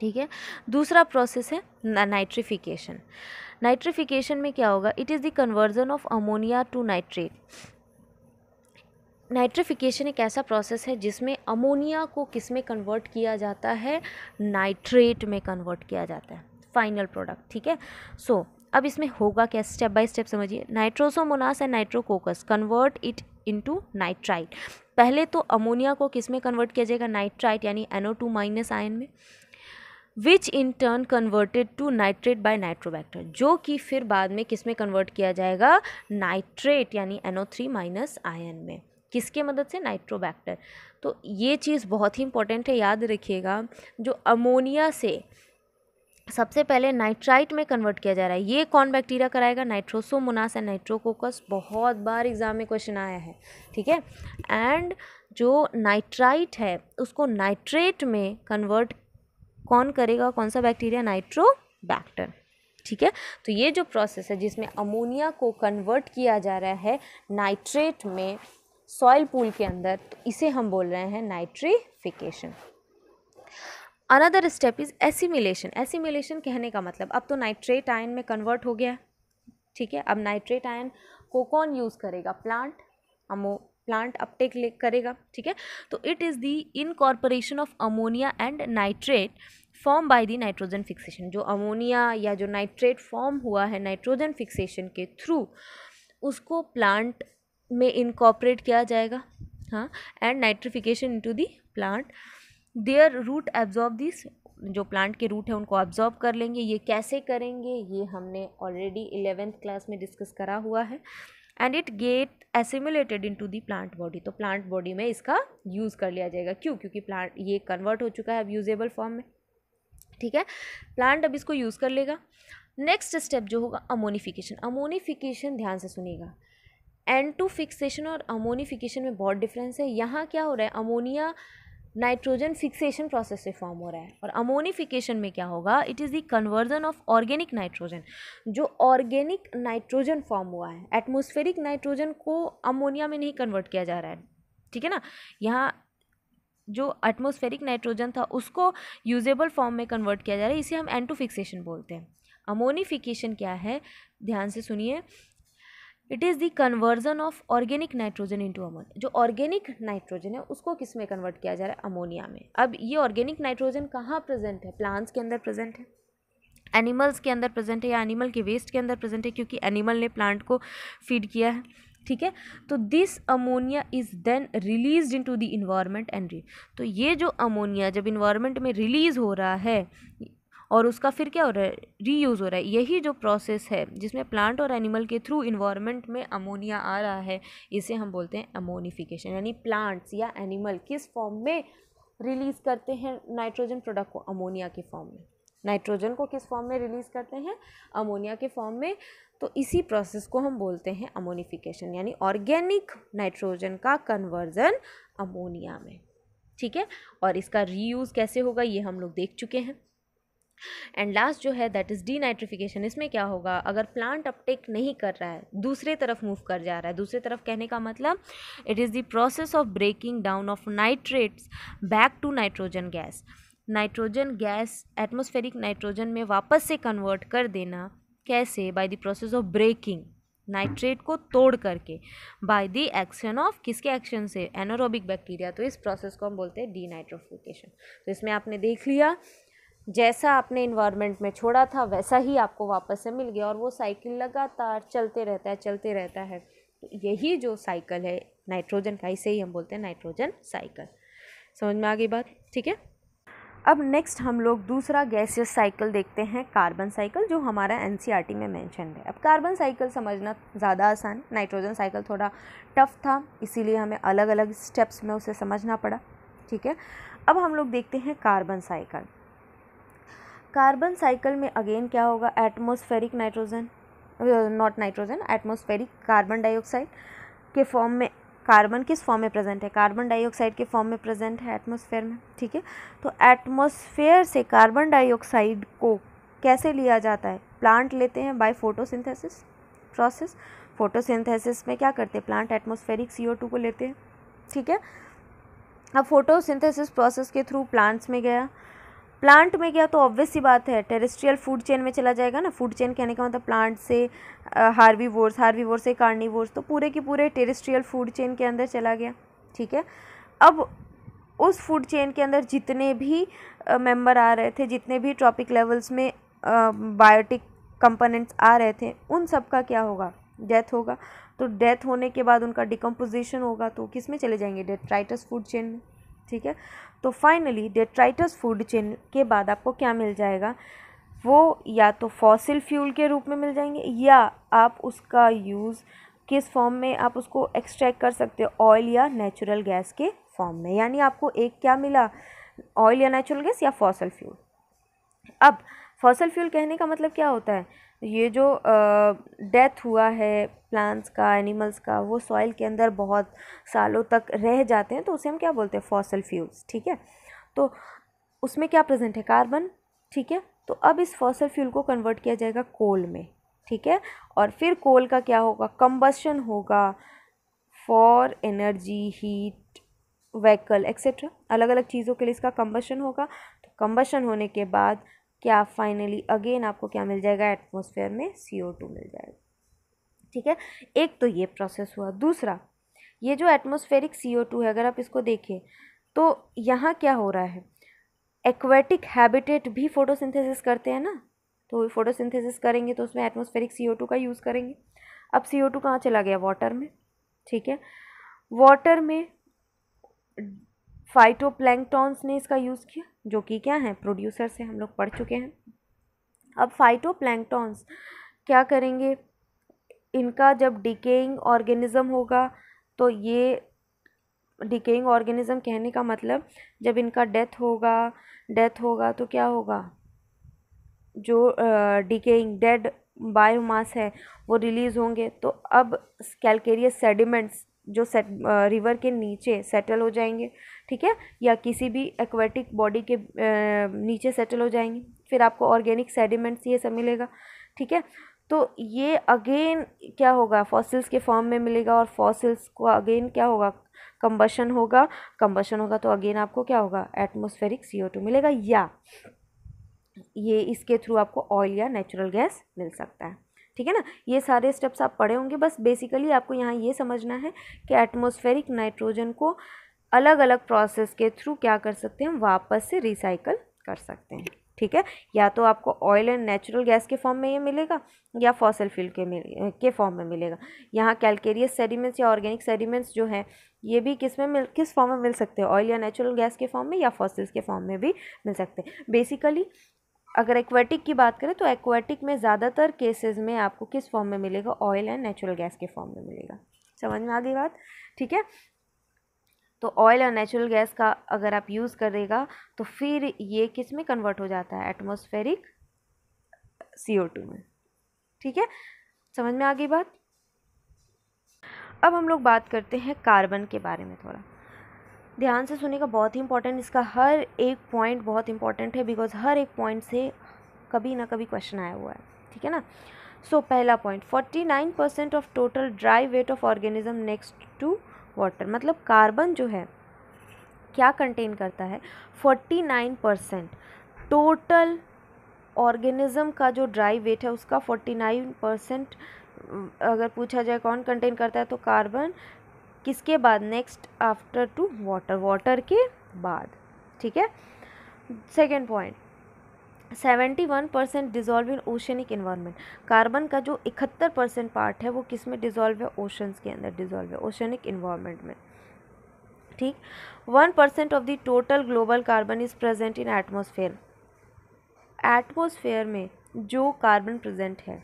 ठीक है दूसरा प्रोसेस है नाइट्रिफिकेशन नाइट्रिफिकेशन में क्या होगा it is the conversion of ammonia to nitrate nitrification एक ऐसा प्रोसेस है जिसमें अमोनिया को किस में कन्वर्ट किया जाता है नाइट्रेट में कन्वर्ट किया जाता है फाइनल प्रोडक्ट ठीक है सो अब इसमें होगा क्या स्टेप बाय स्टेप समझिए nitrosomonas and nitrococcus convert it into nitrite पहले तो अमोनिया को किस में कन्वर्ट किया जाएगा नाइट्राइट यानी एनओ टू माइनस आयन में which in turn converted to nitrate by nitrobacter जो कि फिर बाद में किस में कन्वर्ट किया जाएगा नाइट्रेट यानी एनओ थ्री माइनस आयन में किसके मदद से नाइट्रोबैक्टर तो ये चीज़ बहुत ही इंपॉर्टेंट है याद रखिएगा जो अमोनिया से सबसे पहले नाइट्राइट में कन्वर्ट किया जा रहा है ये कौन बैक्टीरिया कराएगा नाइट्रोसोमोनास एंड नाइट्रोकोकस बहुत बार एग्जाम में क्वेश्चन आया है ठीक है एंड जो नाइट्राइट है उसको नाइट्रेट में कन्वर्ट कौन करेगा कौन सा बैक्टीरिया नाइट्रोबैक्टर ठीक है तो ये जो प्रोसेस है जिसमें अमोनिया को कन्वर्ट किया जा रहा है नाइट्रेट में सॉइल पूल के अंदर तो इसे हम बोल रहे हैं nitrification another step is assimilation assimilation कहने का मतलब अब तो नाइट्रेट आयन में कन्वर्ट हो गया है ठीक है अब नाइट्रेट आयन को कौन यूज़ करेगा प्लांट अमो प्लांट अपटेक करेगा ठीक है तो it is the incorporation of ammonia and nitrate form by the nitrogen fixation जो अमोनिया या जो नाइट्रेट फॉर्म हुआ है नाइट्रोजन फिक्सेशन के थ्रू उसको प्लांट में इनकॉपरेट किया जाएगा हाँ and nitrification into the plant their root absorb this जो प्लांट के रूट हैं उनको ऑब्जॉर्ब कर लेंगे ये कैसे करेंगे ये हमने ऑलरेडी इलेवेंथ क्लास में डिस्कस करा हुआ है and it get assimilated into the plant body तो प्लांट बॉडी में इसका यूज़ कर लिया जाएगा क्यों क्योंकि प्लांट ये कन्वर्ट हो चुका है अब यूजेबल फॉर्म में ठीक है प्लांट अब इसको यूज़ कर लेगा नेक्स्ट स्टेप जो होगा अमोनिफिकेशन अमोनिफिकेशन ध्यान से सुनेगा एन टू फिक्सेशन और अमोनिफिकेशन में बहुत डिफरेंस है यहाँ क्या हो रहा है अमोनिया नाइट्रोजन फिक्सेशन प्रोसेस से फॉर्म हो रहा है और अमोनिफिकेशन में क्या होगा it is the conversion of organic nitrogen जो ऑर्गेनिक नाइट्रोजन फॉर्म हुआ है एटमोस्फेरिक नाइट्रोजन को अमोनिया में नहीं कन्वर्ट किया जा रहा है ठीक है ना यहाँ जो एटमोस्फेरिक नाइट्रोजन था उसको यूजेबल फॉर्म में कन्वर्ट किया जा रहा है इसे हम एंटोफिक्सेशन बोलते हैं अमोनिफिकेशन क्या है ध्यान से सुनिए it is the conversion of organic nitrogen into ammonia जो ऑर्गेनिक नाइट्रोजन है उसको किस में कन्वर्ट किया जा रहा है अमोनिया में अब ये ऑर्गेनिक नाइट्रोजन कहाँ प्रेजेंट है प्लांट्स के अंदर प्रेजेंट है एनिमल्स के अंदर प्रेजेंट है या एनिमल के वेस्ट के अंदर प्रेजेंट है क्योंकि एनिमल ने प्लांट को फीड किया है ठीक है तो this ammonia is then release into the environment and तो ये जो अमोनिया जब इन्वायरमेंट में रिलीज़ हो रहा है और उसका फिर क्या हो रहा है रीयूज़ हो रहा है यही जो प्रोसेस है जिसमें प्लांट और एनिमल के थ्रू इन्वायरमेंट में अमोनिया आ रहा है इसे हम बोलते हैं अमोनिफिकेशन यानी प्लांट्स या एनिमल किस फॉर्म में रिलीज़ करते हैं नाइट्रोजन प्रोडक्ट को अमोनिया के फॉर्म में नाइट्रोजन को किस फॉर्म में रिलीज़ करते हैं अमोनिया के फॉर्म में तो इसी प्रोसेस को हम बोलते हैं अमोनिफिकेशन यानी ऑर्गेनिक नाइट्रोजन का कन्वर्जन अमोनिया में ठीक है और इसका रीयूज़ कैसे होगा ये हम लोग देख चुके हैं एंड लास्ट जो है दैट इज़ डीनाइट्रिफिकेशन इसमें क्या होगा अगर प्लांट अपटेक नहीं कर रहा है दूसरे तरफ मूव कर जा रहा है दूसरे तरफ कहने का मतलब it is the process of breaking down of nitrates back to nitrogen gas nitrogen gas atmospheric nitrogen में वापस से कन्वर्ट कर देना कैसे by the process of breaking nitrate को तोड़ करके बाय द एक्शन ऑफ किसके एक्शन से एनोरोबिक बैक्टीरिया तो इस प्रोसेस को हम बोलते हैं डीनाइट्रोफिकेशन तो इसमें आपने देख लिया जैसा आपने इन्वायरमेंट में छोड़ा था वैसा ही आपको वापस से मिल गया और वो साइकिल लगातार चलते रहता है चलते रहता है तो यही जो साइकिल है नाइट्रोजन का इसे ही हम बोलते हैं नाइट्रोजन साइकिल समझ में आ गई बात ठीक है अब नेक्स्ट हम लोग दूसरा गैसियस साइकिल देखते हैं कार्बन साइकिल जो हमारा एन e में मैंशन है अब कार्बन साइकिल समझना ज़्यादा आसान नाइट्रोजन साइकिल थोड़ा टफ था इसीलिए हमें अलग अलग स्टेप्स में उसे समझना पड़ा ठीक है अब हम लोग देखते हैं कार्बन साइकिल कार्बन साइकिल में अगेन क्या होगा atmospheric nitrogen not nitrogen atmospheric carbon dioxide के फॉर्म में कार्बन किस फॉर्म में प्रेजेंट है कार्बन डाइऑक्साइड के फॉर्म में प्रेजेंट है एटमोसफेयर में ठीक है तो एटमोसफेयर से कार्बन डाइऑक्साइड को कैसे लिया जाता है प्लांट लेते हैं बाय फोटोसिंथेसिस प्रोसेस फोटोसिंथेसिस में क्या करते हैं प्लांट एटमोस्फेरिक सी को लेते हैं ठीक है अब फोटोसिंथेसिस प्रोसेस के थ्रू प्लांट्स में गया प्लांट में गया तो ऑब्वियस ही बात है टेरेस्ट्रियल फूड चेन में चला जाएगा ना फूड चेन कहने का मतलब प्लांट से हार्वी वोर्स हार्वी वोर्स से कार्नी वोर्स तो पूरे के पूरे टेरेस्ट्रियल फूड चेन के अंदर चला गया ठीक है अब उस फूड चेन के अंदर जितने भी मेंबर आ रहे थे जितने भी ट्रॉपिक लेवल्स में बायोटिक कंपोनेंट्स आ रहे थे उन सब का क्या होगा डेथ होगा तो डेथ होने के बाद उनका डिकम्पोजिशन होगा तो किस में चले जाएंगे डेट्राइटस फूड चेन में ठीक है तो फाइनली डेट्राइटस फूड चेन के बाद आपको क्या मिल जाएगा वो या तो फॉसिल फ्यूल के रूप में मिल जाएंगे या आप उसका यूज़ किस फॉर्म में आप उसको एक्सट्रैक्ट कर सकते हो ऑयल या नेचुरल गैस के फॉर्म में यानी आपको एक क्या मिला ऑयल या नेचुरल गैस या फॉसल फ्यूल अब फॉसल फ्यूल कहने का मतलब क्या होता है ये जो डेथ हुआ है प्लांट्स का एनिमल्स का वो सॉइल के अंदर बहुत सालों तक रह जाते हैं तो उसे हम क्या बोलते हैं फॉसल फ्यूल्स ठीक है तो उसमें क्या प्रेजेंट है कार्बन ठीक है तो अब इस फॉसल फ्यूल को कन्वर्ट किया जाएगा कोल में ठीक है और फिर कोल का क्या होगा कम्बशन होगा for energy heat vehicle etcetera अलग अलग चीज़ों के लिए इसका कम्बशन होगा तो कम्बशन होने के बाद क्या फाइनली अगेन आपको क्या मिल जाएगा एटमोसफेयर में सी ओ टू मिल जाएगा ठीक है एक तो ये प्रोसेस हुआ दूसरा ये जो एटमोसफेरिक सी ओ टू है अगर आप इसको देखें तो यहाँ क्या हो रहा है एक्वेटिक हैबिटेट भी फोटोसिंथेसिस करते हैं ना तो फोटोसिंथेसिस करेंगे तो उसमें एटमोसफेरिक सी ओ टू का यूज़ करेंगे अब सी ओ टू कहाँ चला गया वाटर में ठीक है वाटर में फाइटो ने इसका यूज़ किया जो कि क्या है प्रोड्यूसर से हम लोग पढ़ चुके हैं अब फाइटो क्या करेंगे इनका जब डिकेइंग ऑर्गेनिज़म होगा तो ये डिकेइंग ऑर्गेनिज़म कहने का मतलब जब इनका डेथ होगा डेथ होगा तो क्या होगा जो डिकेइंग डेड बायोमास है वो रिलीज़ होंगे तो अब कैलकेरियस सेडिमेंट्स जो सेट रिवर के नीचे सेटल हो जाएंगे ठीक है या किसी भी एक्वेटिक बॉडी के नीचे सेटल हो जाएंगे फिर आपको ऑर्गेनिक सेडिमेंट्स ये सब मिलेगा ठीक है तो ये अगेन क्या होगा फॉसिल्स के फॉर्म में मिलेगा और फॉसिल्स को अगेन क्या होगा कंबशन होगा कंबशन होगा तो अगेन आपको क्या होगा एटमोस्फेरिक सी मिलेगा या ये इसके थ्रू आपको ऑयल या नेचुरल गैस मिल सकता है ठीक है ना ये सारे स्टेप्स आप पढ़े होंगे बस बेसिकली आपको यहाँ ये समझना है कि एटमोस्फेरिक नाइट्रोजन को अलग अलग प्रोसेस के थ्रू क्या कर सकते हैं वापस से रिसाइकल कर सकते हैं ठीक है या तो आपको ऑयल एंड नेचुरल गैस के फॉर्म में ये मिलेगा या फॉसल फ्यूल के मिल के फॉर्म में मिलेगा यहाँ कैलकेरियस सेडिमेंट्स या ऑर्गेनिक सेडिमेंट्स जो हैं ये भी किस में मिल किस फॉर्म में मिल सकते हैं ऑयल या नेचुरल गैस के फॉर्म में या फॉसल्स के फॉर्म में भी मिल सकते हैं बेसिकली अगर एक्वेटिक की बात करें तो एक्वेटिक में ज़्यादातर केसेस में आपको किस फॉर्म में मिलेगा ऑयल एंड नेचुरल गैस के फॉर्म में मिलेगा समझ में आ गई बात ठीक है तो ऑयल और नेचुरल गैस का अगर आप यूज़ करेगा तो फिर ये किस में कन्वर्ट हो जाता है एटमोसफेरिक सी में ठीक है समझ में आ गई बात अब हम लोग बात करते हैं कार्बन के बारे में थोड़ा ध्यान से सुनेगा बहुत ही इंपॉर्टेंट इसका हर एक पॉइंट बहुत इंपॉर्टेंट है बिकॉज हर एक पॉइंट से कभी ना कभी क्वेश्चन आया हुआ है ठीक है ना सो so, पहला point forty nine percent of total dry weight of organism next to water मतलब कार्बन जो है क्या कंटेन करता है forty nine percent total organism का जो ड्राई वेट है उसका फोर्टी नाइन परसेंट अगर पूछा जाए कौन कंटेन करता है तो कार्बन किसके बाद next after to water water के बाद ठीक है second point seventy one percent dissolve in oceanic environment carbon का जो इकहत्तर परसेंट पार्ट है वो किस में डिजोल्व है ओशंस के अंदर डिजोल्व है ओशनिक इन्वायरमेंट में ठीक one percent of the total global carbon is present in atmosphere atmosphere में जो कार्बन प्रेजेंट है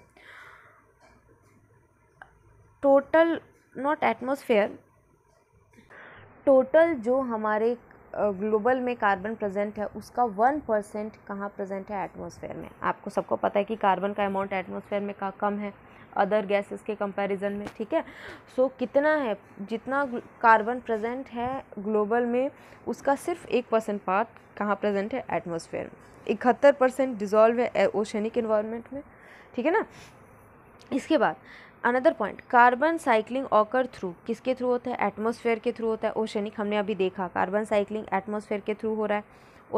टोटल नॉट एटमोसफेयर टोटल जो हमारे ग्लोबल में कार्बन प्रेजेंट है उसका वन परसेंट कहाँ प्रेजेंट है एटमॉस्फेयर में आपको सबको पता है कि कार्बन का अमाउंट एटमॉस्फेयर में कहाँ कम है अदर गैसेस के कंपैरिजन में ठीक है सो so, कितना है जितना कार्बन प्रेजेंट है ग्लोबल में उसका सिर्फ एक परसेंट पार्ट कहाँ प्रेजेंट है एटमॉस्फेयर में इकहत्तर परसेंट डिजॉल्व है ओशनिक इन्वायरमेंट में ठीक है ना इसके बाद another point carbon cycling occur through किसके थ्रू होता है एटमोसफेयर के थ्रू होता है ओशनिक हमने अभी देखा कार्बन साइकिलिंग एटमोसफेयर के थ्रू हो रहा है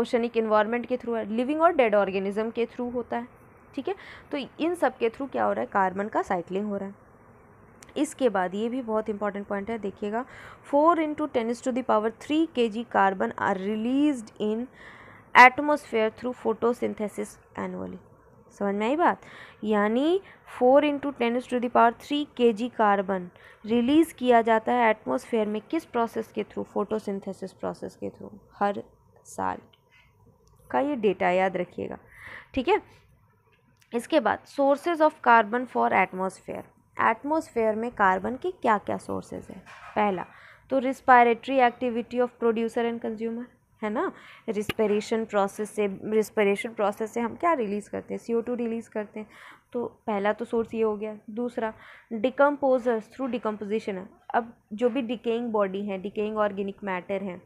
ओशनिक इन्वायरमेंट के थ्रू है लिविंग और डेड ऑर्गेनिज्म के थ्रू होता है ठीक है तो इन सब के थ्रू क्या हो रहा है कार्बन का साइकिलिंग हो रहा है इसके बाद ये भी बहुत इंपॉर्टेंट पॉइंट है देखिएगा four into ten to the power three K G carbon are release in atmosphere through photosynthesis annually समझ में आई बात यानी four into ten is to the power three K G carbon release किया जाता है एटमोसफेयर में किस प्रोसेस के थ्रू फोटोसिंथेसिस प्रोसेस के थ्रू हर साल का ये डेटा याद रखिएगा ठीक है इसके बाद sources of carbon for atmosphere atmosphere में कार्बन के क्या क्या सोर्सेज हैं पहला तो respiratory activity of producer and consumer है ना रिस्परेशन प्रोसेस से रिस्परेशन प्रोसेस से हम क्या रिलीज़ करते हैं सी ओ टू रिलीज़ करते हैं तो पहला तो सोर्स ये हो गया दूसरा डिकम्पोजर्स थ्रू डिकम्पोजिशन है अब जो भी डिकेइंग बॉडी है डिकेइंग ऑर्गेनिक मैटर है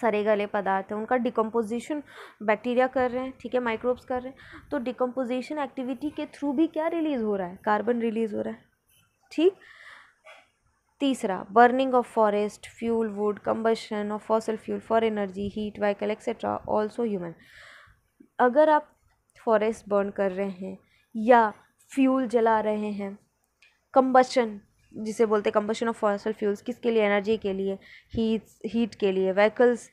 सरे गले पदार्थ हैं उनका डिकम्पोजिशन बैक्टीरिया कर रहे हैं ठीक है माइक्रोब्स कर रहे हैं तो डिकम्पोजिशन एक्टिविटी के थ्रू भी क्या रिलीज़ हो रहा है कार्बन रिलीज़ हो रहा है ठीक तीसरा burning of forest fuel wood combustion of fossil fuel for energy heat vehicle etcetera also human अगर आप फॉरेस्ट बर्न कर रहे हैं या फ्यूल जला रहे हैं कम्बशन जिसे बोलते हैं कम्बशन ऑफ फॉसल फ्यूल्स किसके लिए एनर्जी के लिए हीट हीट के लिए व्हीकल्स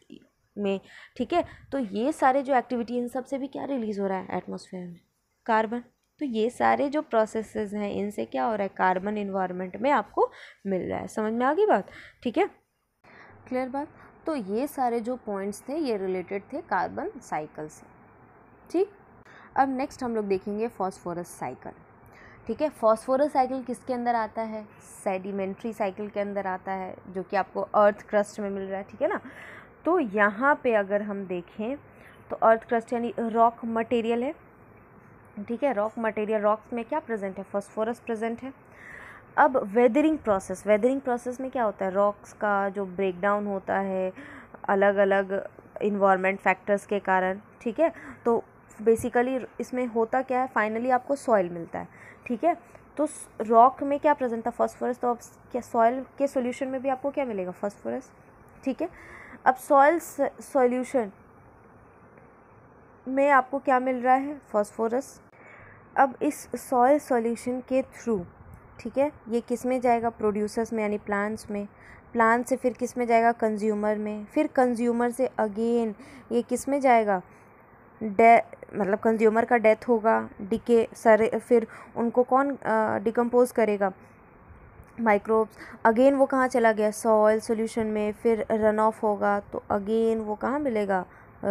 में ठीक है तो ये सारे जो एक्टिविटी इन सब से भी क्या रिलीज़ हो रहा है एटमोसफेयर में कार्बन तो ये सारे जो प्रोसेसेस हैं इनसे क्या हो रहा है कार्बन इन्वायरमेंट में आपको मिल रहा है समझ में आ गई बात ठीक है क्लियर बात तो ये सारे जो पॉइंट्स थे ये रिलेटेड थे कार्बन साइकिल से ठीक अब नेक्स्ट हम लोग देखेंगे फॉस्फोरस साइकिल ठीक है फॉस्फोरस साइकिल किसके अंदर आता है सेडिमेंट्री साइकिल के अंदर आता है जो कि आपको अर्थ क्रस्ट में मिल रहा है ठीक है ना तो यहाँ पे अगर हम देखें तो अर्थ क्रस्ट यानी रॉक मटेरियल है ठीक है रॉक मटेरियल रॉक्स में क्या प्रेजेंट है फॉस्फोरस प्रेजेंट है अब वेदरिंग प्रोसेस वेदरिंग प्रोसेस में क्या होता है रॉक्स का जो ब्रेकडाउन होता है अलग अलग इन्वामेंट फैक्टर्स के कारण ठीक है तो बेसिकली इसमें होता क्या है फाइनली आपको सॉइल मिलता है ठीक है तो रॉक में क्या प्रेजेंट था फॉस्फोरस तो अब क्या सॉइल के सॉल्यूशन में भी आपको क्या मिलेगा फॉस्फोरस ठीक है अब सॉइल सॉल्यूशन में आपको क्या मिल रहा है फॉस्फोरस अब इस सॉयल सॉल्यूशन के थ्रू ठीक है ये किस में जाएगा प्रोड्यूसर्स में यानी प्लांट्स में प्लांट से फिर किस में जाएगा कंज्यूमर में फिर कंज्यूमर से अगेन ये किस में जाएगा डे मतलब कंज्यूमर का डेथ होगा डिके सारे फिर उनको कौन डिकम्पोज करेगा माइक्रोब्स अगेन वो कहाँ चला गया सॉयल सॉल्यूशन में फिर रन ऑफ होगा तो अगेन वो कहाँ मिलेगा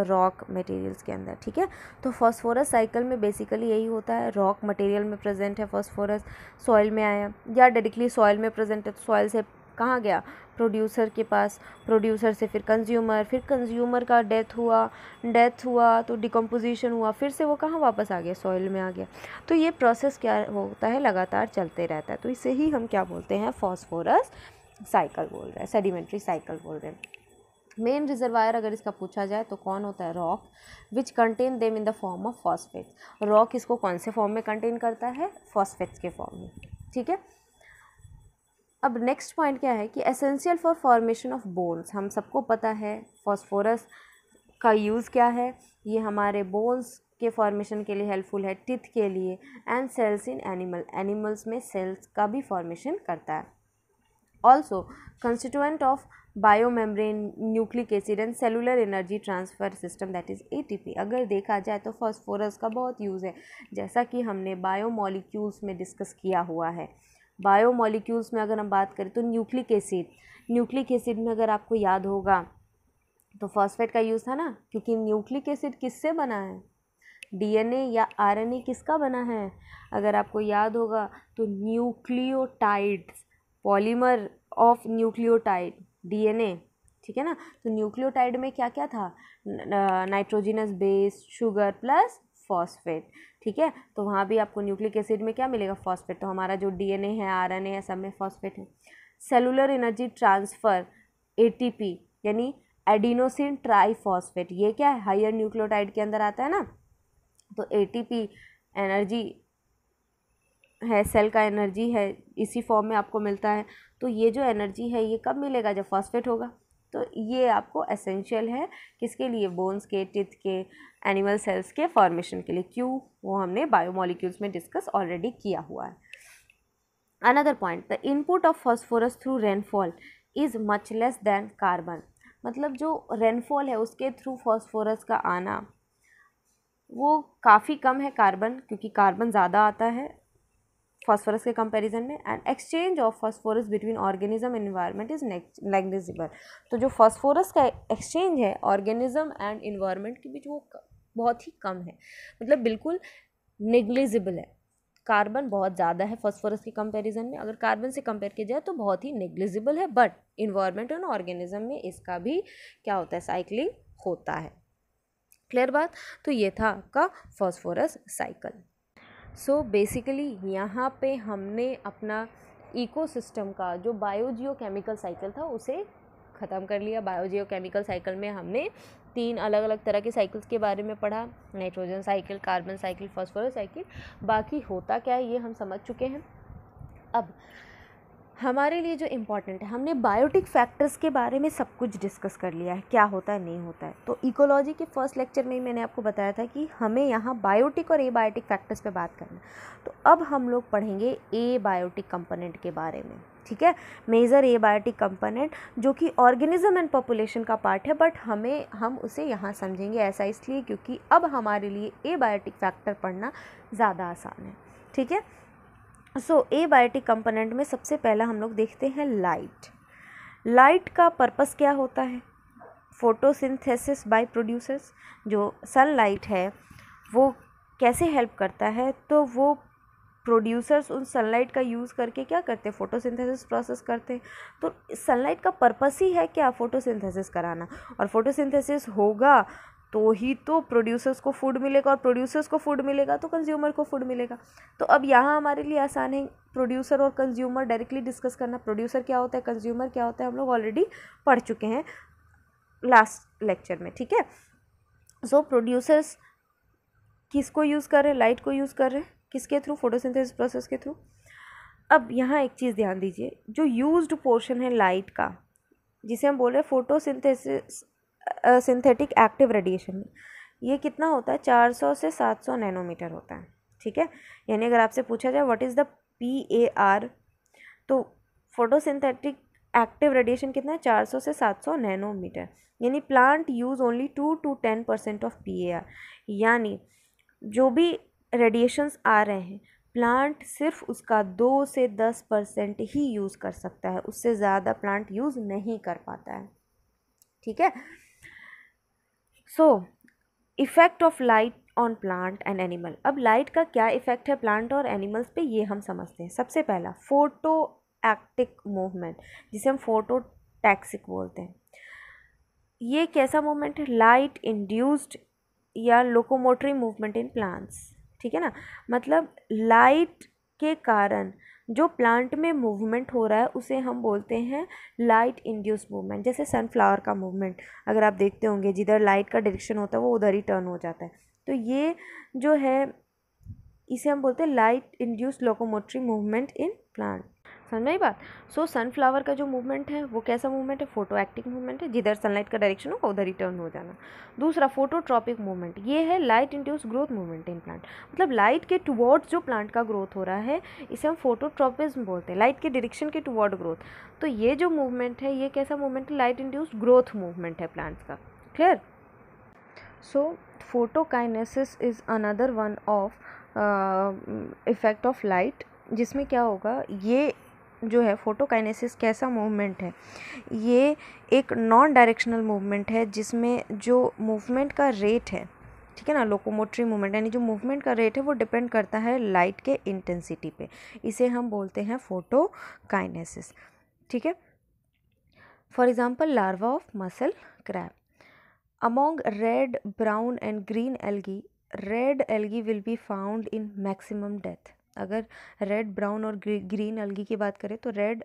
रॉक मटेरियल्स के अंदर ठीक है तो फॉस्फोरस साइकिल में बेसिकली यही होता है रॉक मटेरियल में प्रेजेंट है फॉस्फोरस सॉइल में आया या डायरेक्टली सॉइल में प्रेजेंट है तो सॉइल से कहाँ गया प्रोड्यूसर के पास प्रोड्यूसर से फिर कंज्यूमर फिर कंज्यूमर का डेथ हुआ डेथ हुआ तो डिकम्पोजिशन हुआ फिर से वो कहाँ वापस आ गया सॉइल में आ गया तो ये प्रोसेस क्या होता है लगातार चलते रहता है तो इसे ही हम क्या बोलते हैं फॉस्फोरस साइकिल बोल रहे हैं सेडिमेंट्री साइकिल बोल रहे हैं मेन रिजर्वायर अगर इसका पूछा जाए तो कौन होता है rock which contain them in the form of phosphate rock इसको कौन से फॉर्म में कंटेन करता है फॉस्फेट्स के फॉर्म में ठीक है अब नेक्स्ट पॉइंट क्या है कि essential for formation of bones हम सबको पता है फॉस्फोरस का यूज़ क्या है ये हमारे बोन्स के फॉर्मेशन के लिए हेल्पफुल है टिथ के लिए and cells in animal animals में सेल्स का भी फॉर्मेशन करता है also constituent of biomembrane nucleic acid and cellular energy transfer system that is ATP अगर देखा जाए तो फॉस्फोरस का बहुत यूज़ है जैसा कि हमने बायोमोलिक्यूल्स में डिस्कस किया हुआ है बायोमोलिक्यूल्स में अगर हम बात करें तो न्यूक्लिक एसिड न्यूक्लिक एसिड में अगर आपको याद होगा तो फॉस्फेट का यूज़ था ना क्योंकि न्यूक्लिक एसिड किससे बना है डीएनए या आरएनए किसका बना है अगर आपको याद होगा तो nucleotides polymer of nucleotide DNA ठीक है ना तो न्यूक्लियोटाइड में क्या क्या था nitrogenous base sugar plus phosphate ठीक है तो वहाँ भी आपको न्यूक्लिक एसिड में क्या मिलेगा फॉस्फेट तो हमारा जो डीएनए है आरएनए है सब में फॉस्फेट है सेलुलर एनर्जी ट्रांसफ़र एटीपी यानी एडिनोसिन ट्राईफॉस्फेट ये क्या है हायर न्यूक्लियोटाइड के अंदर आता है ना तो एटीपी एनर्जी है सेल का एनर्जी है इसी फॉर्म में आपको मिलता है तो ये जो एनर्जी है ये कब मिलेगा जब फॉस्फेट होगा तो ये आपको एसेंशियल है किसके लिए बोन्स के टिथ के एनिमल सेल्स के फॉर्मेशन के लिए क्यों वो हमने बायोमोलिक्यूल्स में डिस्कस ऑलरेडी किया हुआ है another point the input of phosphorus through rainfall is much less than carbon मतलब जो रेनफॉल है उसके थ्रू फॉस्फोरस का आना वो काफ़ी कम है कार्बन क्योंकि कार्बन ज़्यादा आता है फॉस्फोरस के कंपैरिजन में and exchange of phosphorus between organism and environment is negligible तो जो फॉस्फोरस का एक्सचेंज है ऑर्गेनिज्म एंड इन्वायरमेंट के बीच वो बहुत ही कम है मतलब बिल्कुल नेग्लिजिबल है कार्बन बहुत ज़्यादा है फॉस्फोरस के कंपेरिजन में अगर कार्बन से कंपेयर किया जाए तो बहुत ही नेग्लिजिबल है बट इन्वायरमेंट एंड ऑर्गेनिज्म में इसका भी क्या होता है साइकिलिंग होता है क्लियर बात तो ये था का फॉस्फोरस साइकिल सो बेसिकली यहाँ पे हमने अपना इकोसिस्टम का जो बायोजियो केमिकल साइकिल था उसे ख़त्म कर लिया बायोजियो केमिकल साइकिल में हमने तीन अलग अलग तरह के साइकिल्स के बारे में पढ़ा nitrogen cycle carbon cycle phosphorus cycle बाकी होता क्या है ये हम समझ चुके हैं अब हमारे लिए जो इम्पोर्टेंट है हमने बायोटिक फैक्टर्स के बारे में सब कुछ डिस्कस कर लिया है क्या होता है नहीं होता है तो इकोलॉजी के फर्स्ट लेक्चर में ही मैंने आपको बताया था कि हमें यहाँ बायोटिक और ए बायोटिक फैक्टर्स पे बात करना तो अब हम लोग पढ़ेंगे ए बायोटिक कंपोनेंट के बारे में ठीक है मेजर ए बायोटिक कंपोनेंट जो कि ऑर्गेनिज्म एंड पॉपुलेशन का पार्ट है बट हमें हम उसे यहाँ समझेंगे ऐसा इसलिए क्योंकि अब हमारे लिए ए बायोटिक फैक्टर पढ़ना ज़्यादा आसान है ठीक है सो ए बायोटिक कंपोनेंट में सबसे पहला हम लोग देखते हैं लाइट लाइट का पर्पस क्या होता है फोटोसिंथेसिस बाय प्रोड्यूसर्स जो सनलाइट है वो कैसे हेल्प करता है तो वो प्रोड्यूसर्स उन सनलाइट का यूज़ करके क्या करते हैं फोटोसिंथेसिस प्रोसेस करते हैं तो सनलाइट का पर्पस ही है क्या फोटोसिंथेसिस कराना और फोटोसिंथेसिस होगा तो ही तो प्रोड्यूसर्स को फूड मिलेगा और प्रोड्यूसर्स को फूड मिलेगा तो कंज्यूमर को फूड मिलेगा तो अब यहाँ हमारे लिए आसान है प्रोड्यूसर और कंज्यूमर डायरेक्टली डिस्कस करना प्रोड्यूसर क्या होता है कंज्यूमर क्या होता है हम लोग ऑलरेडी पढ़ चुके हैं लास्ट लेक्चर में ठीक है सो प्रोड्यूसर्स किसको यूज़ कर रहे हैं लाइट को यूज़ कर रहे हैं किसके थ्रू फोटोसिंथेसिस प्रोसेस के थ्रू अब यहाँ एक चीज़ ध्यान दीजिए जो यूज्ड पोर्शन है लाइट का जिसे हम बोल रहे हैं फोटोसिंथेसिस सिंथेटिक एक्टिव रेडिएशन ये कितना होता है 400 से 700 नैनोमीटर होता है ठीक है यानी अगर आपसे पूछा जाए what is the P A R तो फोटोसिंथेटिक एक्टिव रेडिएशन कितना है 400 से 700 नैनोमीटर यानी plant use only two to ten percent of P A R यानी जो भी रेडिएशंस आ रहे हैं प्लांट सिर्फ उसका दो से दस परसेंट ही यूज़ कर सकता है उससे ज़्यादा प्लांट यूज़ नहीं कर पाता है ठीक है so effect of light on plant and animal अब लाइट का क्या इफ़ेक्ट है प्लांट और एनिमल्स पे ये हम समझते हैं सबसे पहला फोटो एक्टिक मूवमेंट जिसे हम फोटो टैक्सिक बोलते हैं ये कैसा मूवमेंट है लाइट इंड्यूस्ड या लोकोमोटरी मूवमेंट इन प्लांट्स ठीक है ना मतलब लाइट के कारण जो प्लांट में मूवमेंट हो रहा है उसे हम बोलते हैं लाइट इंड्यूस मूवमेंट जैसे सनफ्लावर का मूवमेंट अगर आप देखते होंगे जिधर लाइट का डायरेक्शन होता है वो उधर ही टर्न हो जाता है तो ये जो है इसे हम बोलते हैं light induce locomotory movement in plant समझ बात सो सनफ्लावर का जो मूवमेंट है वो कैसा मूवमेंट है फोटो एक्टिव मूवमेंट है जिधर सनलाइट का डायरेक्शन होगा उधर ही टर्न हो जाना दूसरा फोटोट्रॉपिक मूवमेंट ये है light induce growth movement in plant मतलब लाइट के टुवर्ड्स जो प्लांट का ग्रोथ हो रहा है इसे हम फोटोट्रॉपिज्म बोलते हैं लाइट के डायरेक्शन के टुवर्ड ग्रोथ तो ये जो मूवमेंट है ये कैसा मूवमेंट है लाइट इंड्यूस ग्रोथ मूवमेंट है प्लांट्स का clear so photokinesis is another one of effect of light जिसमें क्या होगा ये जो है फोटोकाइनेसिस कैसा मूवमेंट है ये एक नॉन डायरेक्शनल मूवमेंट है जिसमें जो मूवमेंट का रेट है ठीक है ना लोकोमोटरी मूवमेंट यानी जो मूवमेंट का रेट है वो डिपेंड करता है लाइट के इंटेंसिटी पे इसे हम बोलते हैं फोटो काइनेसिस ठीक है for example larva of mussel crab among red brown and green algae red algae will be found in maximum death अगर रेड ब्राउन और ग्रीन एल्गी की बात करें तो रेड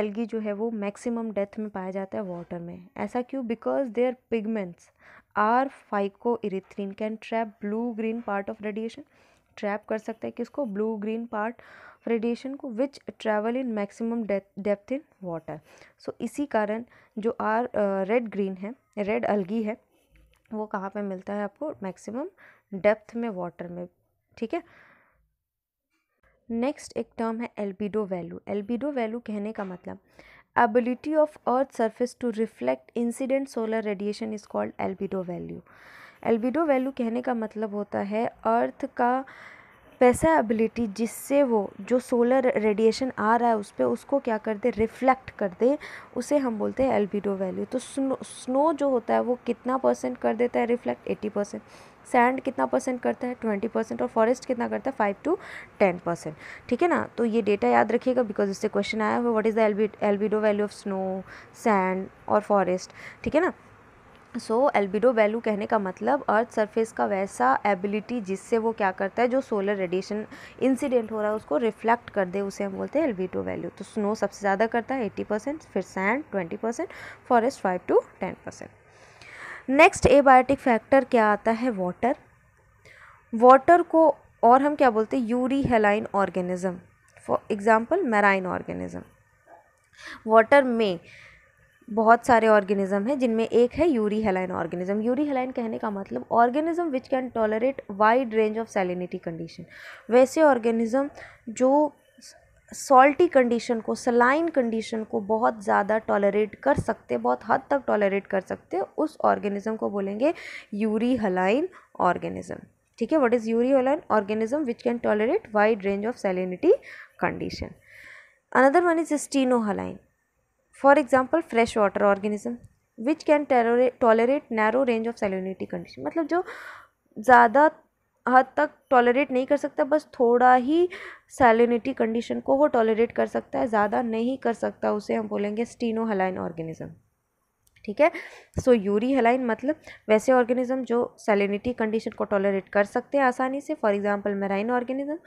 एल्गी जो है वो मैक्सिमम डेथ में पाया जाता है वाटर में ऐसा क्यों because their pigments are phycoerythrin can trap blue green part of radiation trap कर सकता है किसको ब्लू ग्रीन पार्ट रेडिएशन को which travel in maximum depth in water so इसी कारण जो आर रेड ग्रीन है रेड अलगी है वो कहाँ पे मिलता है आपको मैक्सिमम डेप्थ में वाटर में ठीक है नेक्स्ट एक टर्म है एल्बिडो वैल्यू एल्बिडो वैल्यू कहने का मतलब ability of earth surface to reflect incident solar radiation is called albedo value albedo value कहने का मतलब होता है अर्थ का वैसा एबिलिटी जिससे वो जो सोलर रेडिएशन आ रहा है उस पर उसको क्या कर दे रिफ्लेक्ट कर दे उसे हम बोलते हैं एल्बिडो वैल्यू तो स्नो स्नो जो होता है वो कितना परसेंट कर देता है रिफ्लेक्ट एटी परसेंट सैंड कितना परसेंट करता है ट्वेंटी परसेंट और फॉरेस्ट कितना करता है फाइव टू टेन परसेंट ठीक है ना तो ये डेटा याद रखिएगा बिकॉज इससे क्वेश्चन आया हुआ what is the albedo value of snow sand और फॉरेस्ट ठीक है ना सो एल्बिडो वैल्यू कहने का मतलब अर्थ सरफेस का वैसा एबिलिटी जिससे वो क्या करता है जो सोलर रेडिएशन इंसिडेंट हो रहा है उसको रिफ्लेक्ट कर दे उसे हम बोलते हैं एल्बिडो वैल्यू तो स्नो सबसे ज़्यादा करता है एट्टी परसेंट फिर sand twenty percent forest five to ten percent next abiotic factor क्या आता है वाटर वाटर को और हम क्या बोलते हैं euryhaline organism for example marine organism water में बहुत सारे ऑर्गेनिज्म हैं जिनमें एक है euryhaline organism euryhaline कहने का मतलब organism which can tolerate wide range of salinity condition वैसे ऑर्गेनिज्म जो सॉल्टी कंडीशन को सलाइन कंडीशन को बहुत ज़्यादा टॉलरेट कर सकते बहुत हद तक टॉलरेट कर सकते उस ऑर्गेनिज्म को बोलेंगे यूरी हलाइन ऑर्गेनिज्म ठीक है what is euryhaline organism which can tolerate wide range of salinity condition another one is stenohaline for example fresh water organism which can tolerate narrow range of salinity condition मतलब जो ज़्यादा हद तक tolerate नहीं कर सकता बस थोड़ा ही सैलिनिटी कंडीशन को वो टॉलरेट कर सकता है ज़्यादा नहीं कर सकता उसे हम बोलेंगे स्टीनो हलाइन ऑर्गेनिज्म ठीक है सो यूरी हलाइन मतलब वैसे ऑर्गेनिज्म जो सैलिनिटी कंडीशन को टॉलरेट कर सकते हैं आसानी से फॉर एग्जांपल मेराइन ऑर्गेनिज्म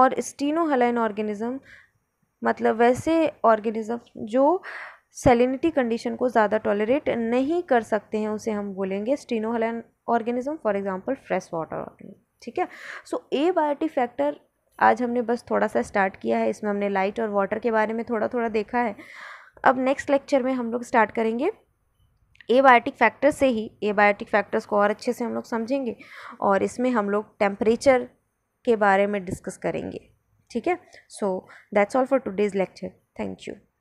और स्टीनो हलाइन ऑर्गेनिज्म मतलब वैसे ऑर्गेनिज्म जो सेलिनिटी कंडीशन को ज़्यादा टॉलरेट नहीं कर सकते हैं उसे हम बोलेंगे stenohaline organism for example fresh water organism ठीक है सो ए बायोटिक फैक्टर आज हमने बस थोड़ा सा स्टार्ट किया है इसमें हमने लाइट और वाटर के बारे में थोड़ा थोड़ा देखा है अब नेक्स्ट लेक्चर में हम लोग स्टार्ट करेंगे ए बायोटिक फैक्टर से ही ए बायोटिक फैक्टर्स को और अच्छे से हम लोग समझेंगे और इसमें हम लोग टेम्परेचर के बारे में डिस्कस करेंगे ठीक है so that's all for today's lecture thank you